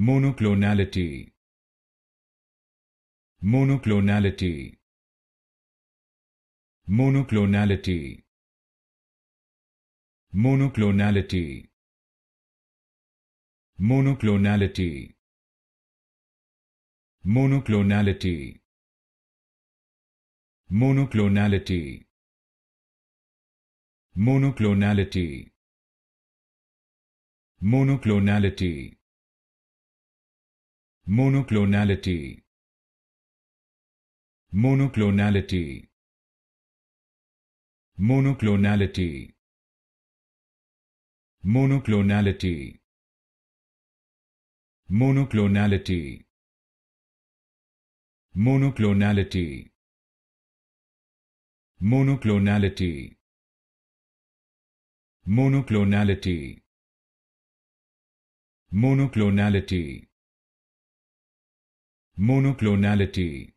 monoclonality monoclonality monoclonality monoclonality monoclonality monoclonality monoclonality monoclonality monoclonality monoclonality monoclonality monoclonality monoclonality monoclonality monoclonality monoclonality monoclonality monoclonality monoclonality